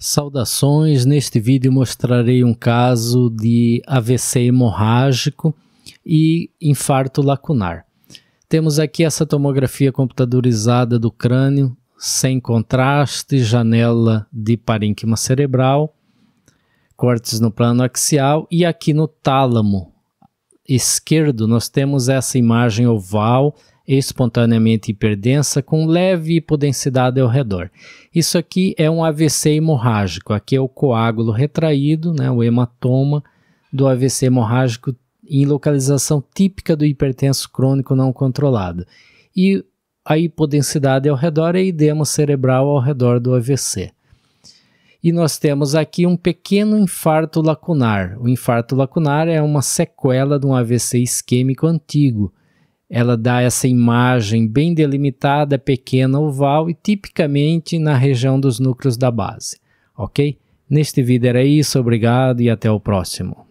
Saudações! Neste vídeo mostrarei um caso de AVC hemorrágico e infarto lacunar. Temos aqui essa tomografia computadorizada do crânio, sem contraste, janela de parênquima cerebral, cortes no plano axial e aqui no tálamo esquerdo nós temos essa imagem oval espontaneamente hiperdensa com leve hipodensidade ao redor. Isso aqui é um AVC hemorrágico, aqui é o coágulo retraído, né, o hematoma do AVC hemorrágico em localização típica do hipertenso crônico não controlado. E a hipodensidade ao redor é edema cerebral ao redor do AVC. E nós temos aqui um pequeno infarto lacunar. O infarto lacunar é uma sequela de um AVC isquêmico antigo, ela dá essa imagem bem delimitada, pequena, oval e tipicamente na região dos núcleos da base, ok? Neste vídeo era isso, obrigado e até o próximo.